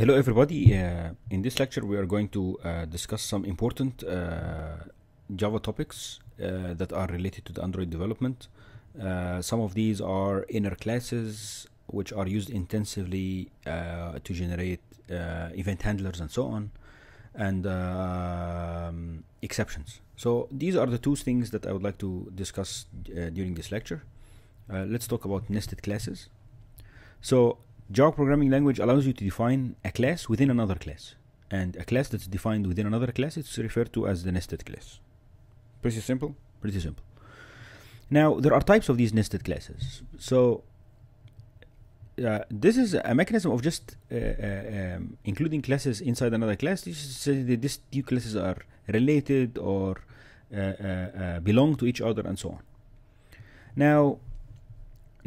Hello everybody, uh, in this lecture we are going to uh, discuss some important uh, Java topics uh, that are related to the Android development. Uh, some of these are inner classes which are used intensively uh, to generate event handlers and so on and um, exceptions. So these are the two things that I would like to discuss during this lecture. let's talk about nested classes. So Java programming language allows you to define a class within another class. And a class that's defined within another class, is referred to as the nested class. Pretty simple? Pretty simple. Now, there are types of these nested classes. So, uh, this is a mechanism of just uh, uh um, including classes inside another class. Say that these two classes are related or uh, uh, belong to each other and so on. Now,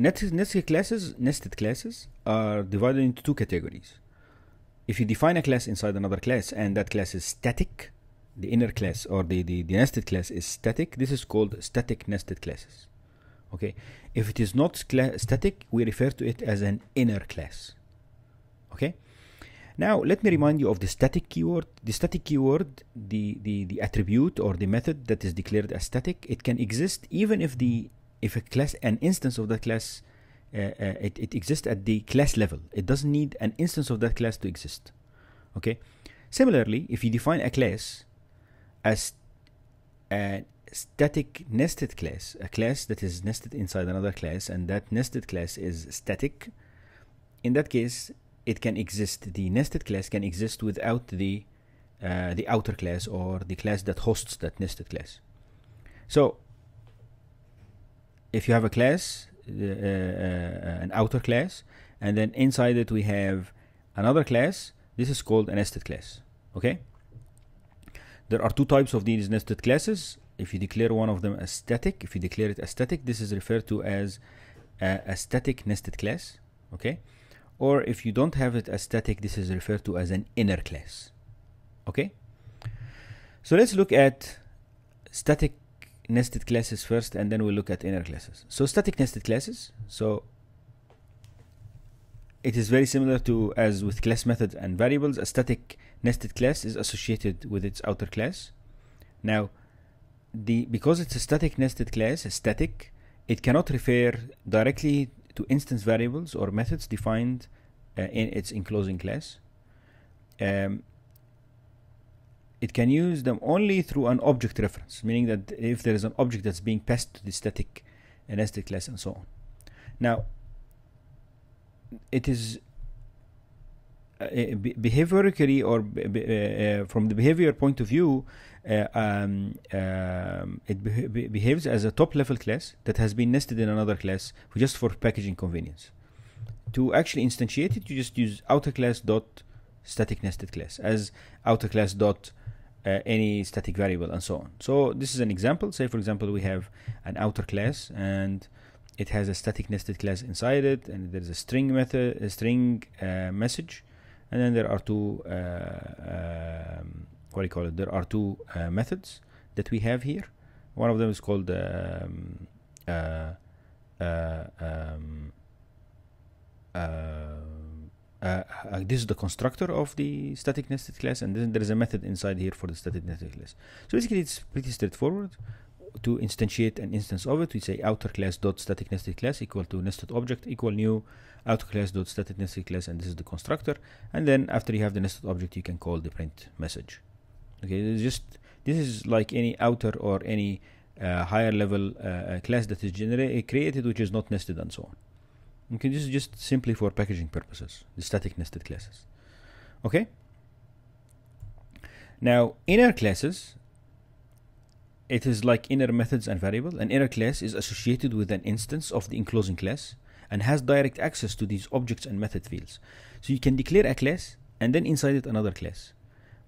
Nested classes, nested classes are divided into two categories. If you define a class inside another class and that class is static, the inner class or the, the, the nested class is static, this is called static nested classes. Okay, if it is not static, we refer to it as an inner class. Okay, now let me remind you of the static keyword. The static keyword, the, the, the attribute or the method that is declared as static, it can exist even if the if a class an instance of that class uh, uh, it, it exists at the class level it doesn't need an instance of that class to exist okay similarly if you define a class as a static nested class a class that is nested inside another class and that nested class is static in that case it can exist the nested class can exist without the uh, the outer class or the class that hosts that nested class so if you have a class, uh, uh, uh, an outer class, and then inside it we have another class. This is called a nested class. Okay. There are two types of these nested classes. If you declare one of them as static, if you declare it as static, this is referred to as a, a static nested class. Okay. Or if you don't have it as static, this is referred to as an inner class. Okay. So let's look at static nested classes first and then we look at inner classes. So static nested classes, so it is very similar to as with class methods and variables, a static nested class is associated with its outer class. Now, the because it's a static nested class, static, it cannot refer directly to instance variables or methods defined uh, in its enclosing class. Um, it can use them only through an object reference, meaning that if there is an object that's being passed to the static nested class and so on. Now, it is uh, eh, behaviorally or uh, from the behavior point of view, uh, um, um, it behaves as a top level class that has been nested in another class just for packaging convenience. To actually instantiate it, you just use outer class dot static nested class as outer class dot uh, any static variable and so on. So this is an example. Say for example we have an outer class and it has a static nested class inside it and there's a string method, a string uh, message and then there are two, uh, um, what do you call it, there are two uh, methods that we have here. One of them is called um, uh, uh, um, uh, uh, this is the constructor of the static nested class and then there is a method inside here for the static nested class so basically it's pretty straightforward to instantiate an instance of it we say outer class dot static nested class equal to nested object equal new outer class dot static nested class and this is the constructor and then after you have the nested object you can call the print message okay it's just this is like any outer or any uh, higher level uh, uh class that is generated created which is not nested and so on Okay, this is just simply for packaging purposes, the static nested classes. Okay? Now, inner classes, it is like inner methods and variable. An inner class is associated with an instance of the enclosing class and has direct access to these objects and method fields. So you can declare a class and then inside it another class.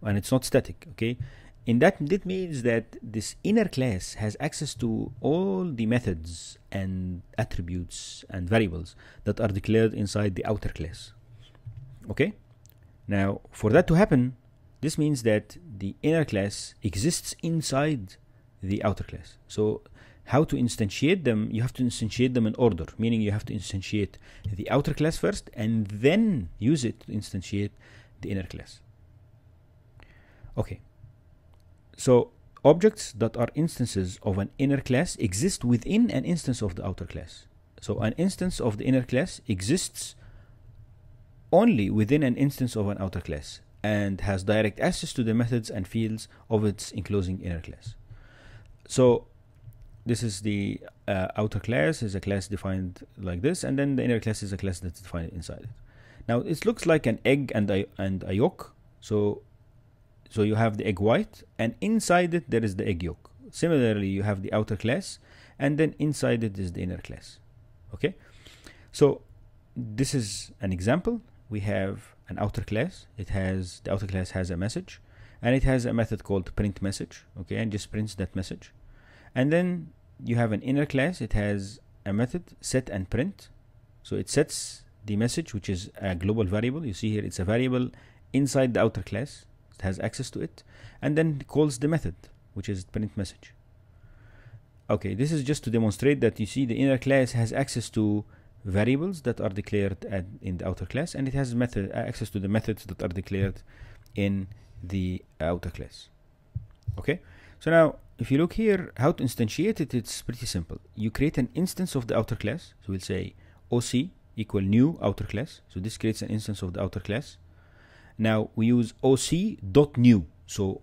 And it's not static, okay? In that, that means that this inner class has access to all the methods and attributes and variables that are declared inside the outer class. Okay? Now, for that to happen, this means that the inner class exists inside the outer class. So, how to instantiate them? You have to instantiate them in order, meaning you have to instantiate the outer class first and then use it to instantiate the inner class. Okay. So objects that are instances of an inner class exist within an instance of the outer class. So an instance of the inner class exists only within an instance of an outer class and has direct access to the methods and fields of its enclosing inner class. So this is the uh, outer class is a class defined like this and then the inner class is a class that's defined inside it. Now it looks like an egg and a, and a yolk. So so you have the egg white, and inside it there is the egg yolk. Similarly, you have the outer class, and then inside it is the inner class. Okay, so this is an example. We have an outer class. It has the outer class has a message, and it has a method called print message. Okay, and just prints that message, and then you have an inner class. It has a method set and print. So it sets the message, which is a global variable. You see here, it's a variable inside the outer class has access to it and then calls the method which is print message okay this is just to demonstrate that you see the inner class has access to variables that are declared at, in the outer class and it has method uh, access to the methods that are declared in the outer class okay so now if you look here how to instantiate it it's pretty simple you create an instance of the outer class so we'll say oc equal new outer class so this creates an instance of the outer class now we use oc.new. So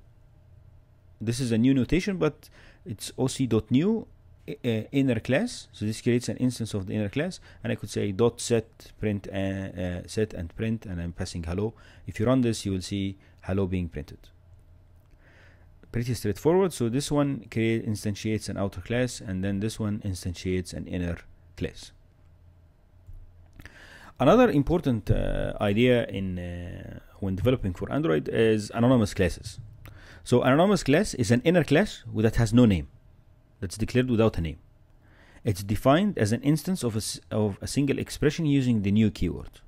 this is a new notation, but it's oc.new uh, inner class. So this creates an instance of the inner class, and I could say dot set print uh, uh, set and print, and I'm passing hello. If you run this, you will see hello being printed. Pretty straightforward. So this one create instantiates an outer class, and then this one instantiates an inner class. Another important uh, idea in uh, when developing for Android is anonymous classes. So anonymous class is an inner class that has no name, that's declared without a name. It's defined as an instance of a, of a single expression using the new keyword.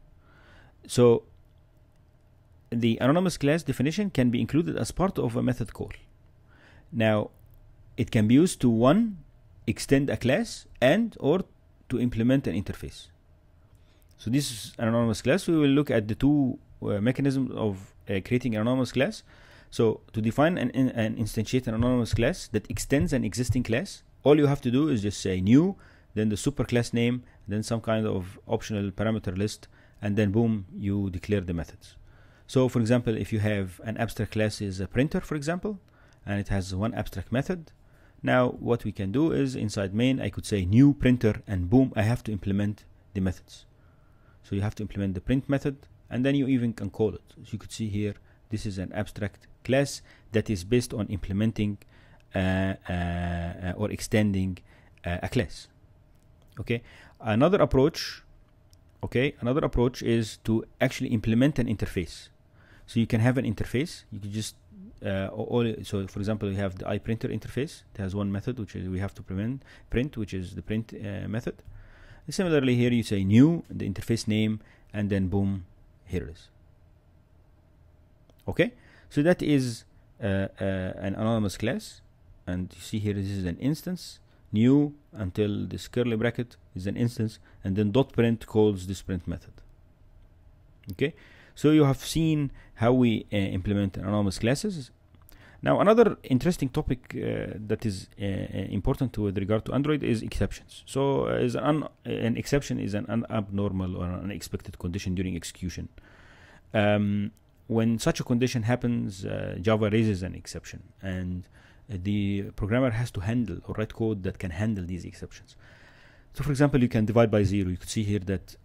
So the anonymous class definition can be included as part of a method call. Now, it can be used to one, extend a class and or to implement an interface. So this is an anonymous class. We will look at the two uh, mechanisms of uh, creating an anonymous class. So to define and an instantiate an anonymous class that extends an existing class, all you have to do is just say new, then the superclass name, then some kind of optional parameter list, and then boom, you declare the methods. So for example, if you have an abstract class is a printer, for example, and it has one abstract method, now what we can do is inside main, I could say new printer and boom, I have to implement the methods. So you have to implement the print method and then you even can call it. As you could see here, this is an abstract class that is based on implementing uh, uh, uh, or extending uh, a class. Okay, another approach, okay, another approach is to actually implement an interface. So you can have an interface. You can just uh, all, so for example, we have the iPrinter interface. It has one method, which is we have to print, print, which is the print uh, method. Similarly here you say new, the interface name, and then boom, here it is. Okay, so that is uh, uh, an anonymous class. And you see here, this is an instance, new until this curly bracket is an instance, and then dot print calls this print method. Okay, so you have seen how we uh, implement anonymous classes now, another interesting topic uh, that is uh, uh important with regard to Android is exceptions. So, uh, is an, an, exception is an, abnormal or an unexpected condition during execution. Um, when such a condition happens, uh, Java raises an exception, and uh, the programmer has to handle or write code that can handle these exceptions. So, for example, you can divide by zero. You could see here that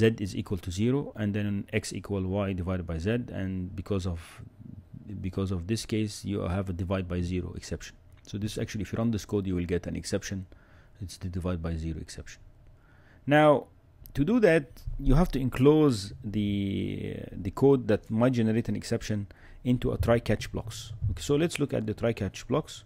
z is equal to zero, and then x equal y divided by z, and because of because of this case you have a divide by zero exception so this actually if you run this code you will get an exception it's the divide by zero exception now to do that you have to enclose the uh, the code that might generate an exception into a try catch blocks okay, so let's look at the try catch blocks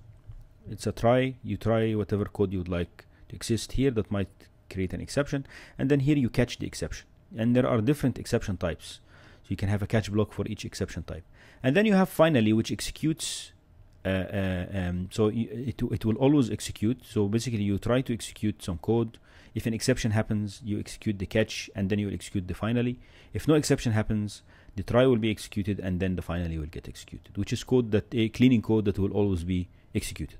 it's a try you try whatever code you would like to exist here that might create an exception and then here you catch the exception and there are different exception types so you can have a catch block for each exception type and then you have finally, which executes. Uh, uh um, so it, it will always execute. So basically, you try to execute some code. If an exception happens, you execute the catch and then you execute the finally. If no exception happens, the try will be executed and then the finally will get executed, which is code that a cleaning code that will always be executed.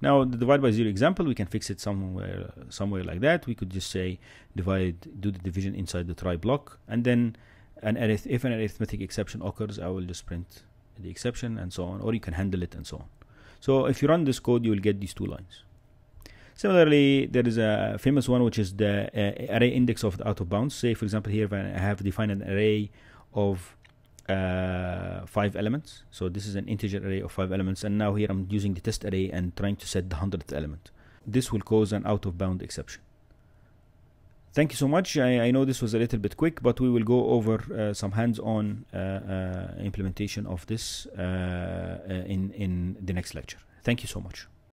Now the divide by zero example, we can fix it somewhere somewhere like that. We could just say divide, do the division inside the try block, and then an arith if an arithmetic exception occurs I will just print the exception and so on or you can handle it and so on so if you run this code you will get these two lines similarly there is a famous one which is the uh, array index of the out of bounds say for example here I have defined an array of uh, five elements so this is an integer array of five elements and now here I'm using the test array and trying to set the hundredth element this will cause an out of bound exception Thank you so much. I, I, know this was a little bit quick, but we will go over uh, some hands-on uh, uh, implementation of this uh, uh, in in the next lecture. Thank you so much.